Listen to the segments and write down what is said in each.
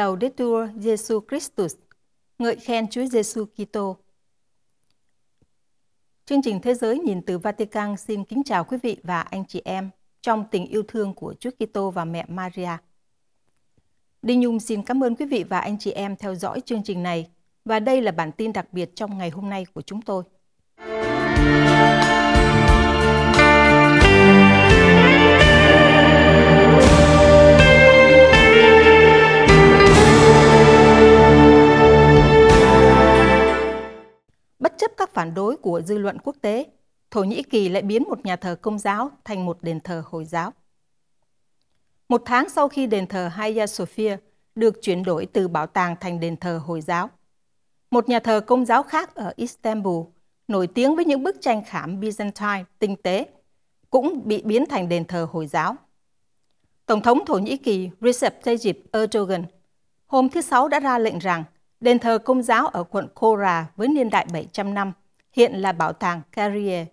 Laudetur Jesu Christus, ngợi khen Chúa Giêsu Kitô. Chương trình Thế giới nhìn từ Vatican xin kính chào quý vị và anh chị em trong tình yêu thương của Chúa Kitô và mẹ Maria. Đinh Nhung xin cảm ơn quý vị và anh chị em theo dõi chương trình này và đây là bản tin đặc biệt trong ngày hôm nay của chúng tôi. phản đối của dư luận quốc tế, Thổ Nhĩ Kỳ lại biến một nhà thờ công giáo thành một đền thờ Hồi giáo. Một tháng sau khi đền thờ Hagia Sophia được chuyển đổi từ bảo tàng thành đền thờ Hồi giáo, một nhà thờ công giáo khác ở Istanbul, nổi tiếng với những bức tranh khảm Byzantine tinh tế, cũng bị biến thành đền thờ Hồi giáo. Tổng thống Thổ Nhĩ Kỳ Recep Tayyip Erdogan hôm thứ Sáu đã ra lệnh rằng đền thờ công giáo ở quận Kora với niên đại 700 năm hiện là bảo tàng Carrier,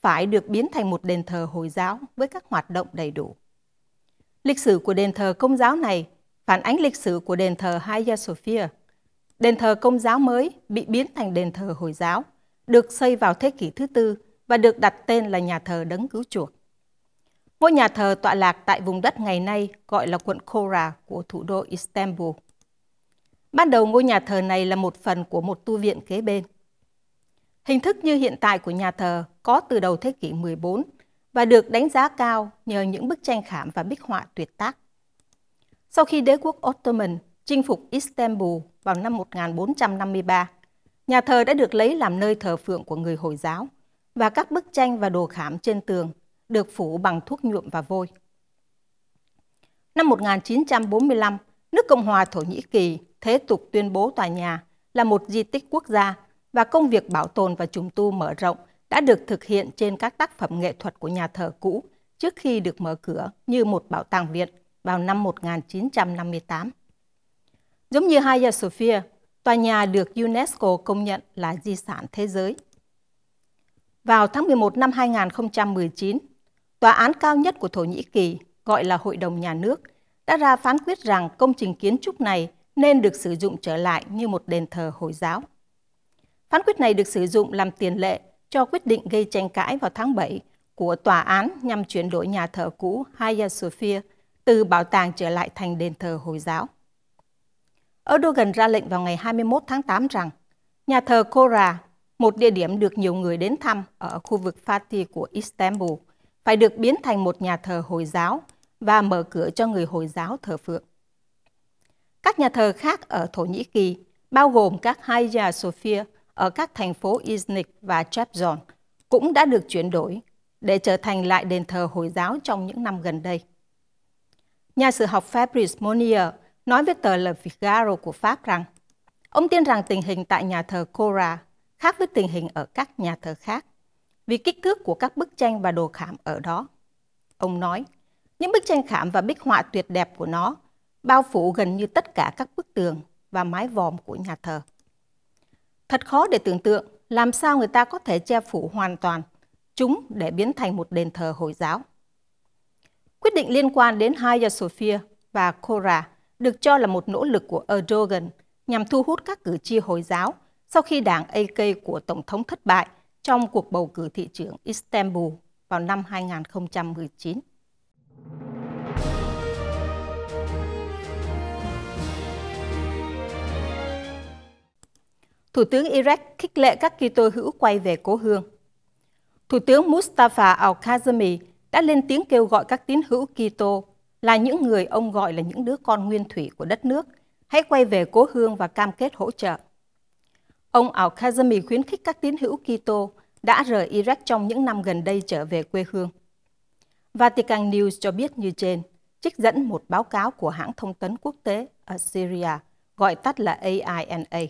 phải được biến thành một đền thờ Hồi giáo với các hoạt động đầy đủ. Lịch sử của đền thờ công giáo này phản ánh lịch sử của đền thờ Hagia Sophia. Đền thờ công giáo mới bị biến thành đền thờ Hồi giáo, được xây vào thế kỷ thứ tư và được đặt tên là nhà thờ Đấng Cứu Chuộc. Ngôi nhà thờ tọa lạc tại vùng đất ngày nay gọi là quận Kora của thủ đô Istanbul. Ban đầu ngôi nhà thờ này là một phần của một tu viện kế bên. Hình thức như hiện tại của nhà thờ có từ đầu thế kỷ 14 và được đánh giá cao nhờ những bức tranh khảm và bích họa tuyệt tác. Sau khi đế quốc Ottoman chinh phục Istanbul vào năm 1453, nhà thờ đã được lấy làm nơi thờ phượng của người Hồi giáo và các bức tranh và đồ khảm trên tường được phủ bằng thuốc nhuộm và vôi. Năm 1945, nước Cộng hòa Thổ Nhĩ Kỳ thế tục tuyên bố tòa nhà là một di tích quốc gia và công việc bảo tồn và trùng tu mở rộng đã được thực hiện trên các tác phẩm nghệ thuật của nhà thờ cũ trước khi được mở cửa như một bảo tàng viện vào năm 1958. Giống như Hagia Sophia, tòa nhà được UNESCO công nhận là di sản thế giới. Vào tháng 11 năm 2019, tòa án cao nhất của Thổ Nhĩ Kỳ, gọi là Hội đồng Nhà nước, đã ra phán quyết rằng công trình kiến trúc này nên được sử dụng trở lại như một đền thờ Hồi giáo. Phán quyết này được sử dụng làm tiền lệ cho quyết định gây tranh cãi vào tháng 7 của tòa án nhằm chuyển đổi nhà thờ cũ Hagia Sophia từ bảo tàng trở lại thành đền thờ Hồi giáo. Erdogan ra lệnh vào ngày 21 tháng 8 rằng nhà thờ Kora, một địa điểm được nhiều người đến thăm ở khu vực Fatih của Istanbul, phải được biến thành một nhà thờ Hồi giáo và mở cửa cho người Hồi giáo thờ phượng. Các nhà thờ khác ở Thổ Nhĩ Kỳ, bao gồm các Hagia Sophia ở các thành phố Iznik và Trabzon cũng đã được chuyển đổi để trở thành lại đền thờ Hồi giáo trong những năm gần đây. Nhà sử học Fabrice Monier nói với tờ Le Figaro của Pháp rằng ông tin rằng tình hình tại nhà thờ Cora khác với tình hình ở các nhà thờ khác vì kích thước của các bức tranh và đồ khảm ở đó. Ông nói, những bức tranh khảm và bích họa tuyệt đẹp của nó bao phủ gần như tất cả các bức tường và mái vòm của nhà thờ. Thật khó để tưởng tượng làm sao người ta có thể che phủ hoàn toàn chúng để biến thành một đền thờ Hồi giáo. Quyết định liên quan đến Hagia Sophia và Kora được cho là một nỗ lực của Erdogan nhằm thu hút các cử tri Hồi giáo sau khi đảng AK của Tổng thống thất bại trong cuộc bầu cử thị trưởng Istanbul vào năm 2019. Thủ tướng Iraq khích lệ các Kitô hữu quay về cố hương. Thủ tướng Mustafa al-Kazemi đã lên tiếng kêu gọi các tín hữu Kitô là những người ông gọi là những đứa con nguyên thủy của đất nước, hãy quay về cố hương và cam kết hỗ trợ. Ông al-Kazemi khuyến khích các tín hữu Kitô đã rời Iraq trong những năm gần đây trở về quê hương. Vatican News cho biết như trên, trích dẫn một báo cáo của hãng thông tấn quốc tế ở Syria, gọi tắt là AINA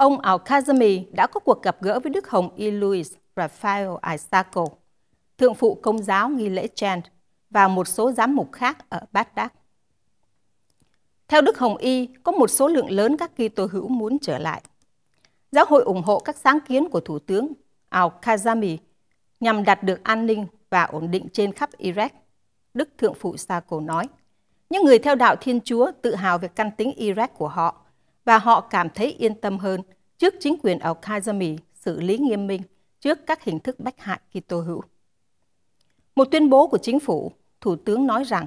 ông Al-Kazemi đã có cuộc gặp gỡ với Đức Hồng Y Louis Raphael Isako, thượng phụ công giáo nghi lễ Chant và một số giám mục khác ở Baghdad. Theo Đức Hồng Y, có một số lượng lớn các kỳ tô hữu muốn trở lại. Giáo hội ủng hộ các sáng kiến của Thủ tướng Al-Kazami nhằm đạt được an ninh và ổn định trên khắp Iraq. Đức Thượng Phụ Sa Cổ nói, những người theo đạo Thiên Chúa tự hào về căn tính Iraq của họ và họ cảm thấy yên tâm hơn trước chính quyền ở Khazami xử lý nghiêm minh trước các hình thức bách hại Kitô hữu. Một tuyên bố của chính phủ, Thủ tướng nói rằng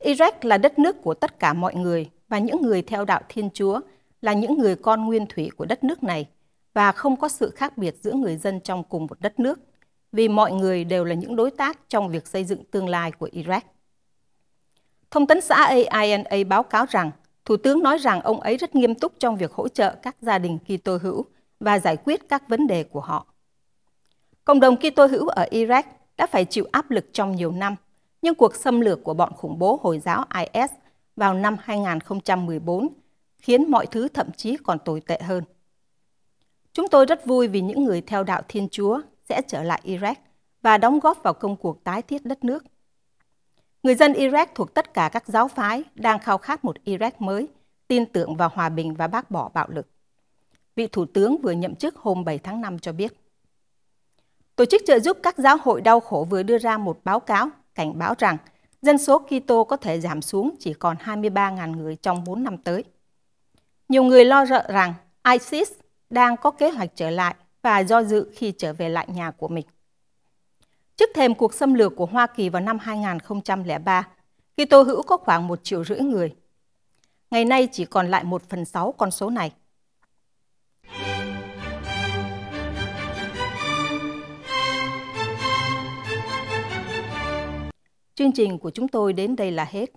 Iraq là đất nước của tất cả mọi người và những người theo đạo Thiên Chúa là những người con nguyên thủy của đất nước này và không có sự khác biệt giữa người dân trong cùng một đất nước vì mọi người đều là những đối tác trong việc xây dựng tương lai của Iraq. Thông tấn xã AINA báo cáo rằng Thủ tướng nói rằng ông ấy rất nghiêm túc trong việc hỗ trợ các gia đình Kitô hữu và giải quyết các vấn đề của họ. Cộng đồng Kitô hữu ở Iraq đã phải chịu áp lực trong nhiều năm, nhưng cuộc xâm lược của bọn khủng bố Hồi giáo IS vào năm 2014 khiến mọi thứ thậm chí còn tồi tệ hơn. Chúng tôi rất vui vì những người theo đạo Thiên Chúa sẽ trở lại Iraq và đóng góp vào công cuộc tái thiết đất nước. Người dân Iraq thuộc tất cả các giáo phái đang khao khát một Iraq mới, tin tưởng vào hòa bình và bác bỏ bạo lực. Vị Thủ tướng vừa nhậm chức hôm 7 tháng 5 cho biết. Tổ chức trợ giúp các giáo hội đau khổ vừa đưa ra một báo cáo cảnh báo rằng dân số Kitô có thể giảm xuống chỉ còn 23.000 người trong 4 năm tới. Nhiều người lo sợ rằng ISIS đang có kế hoạch trở lại và do dự khi trở về lại nhà của mình trước thềm cuộc xâm lược của Hoa Kỳ vào năm 2003, khi tô hữu có khoảng một triệu rưỡi người. Ngày nay chỉ còn lại 1 phần 6 con số này. Chương trình của chúng tôi đến đây là hết.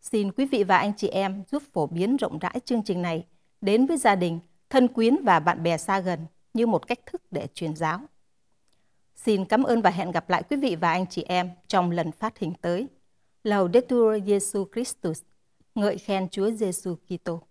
Xin quý vị và anh chị em giúp phổ biến rộng rãi chương trình này đến với gia đình, thân quyến và bạn bè xa gần như một cách thức để truyền giáo. Xin cảm ơn và hẹn gặp lại quý vị và anh chị em trong lần phát hình tới. Laudetur Jesu Christus, ngợi khen Chúa Giêsu Kitô.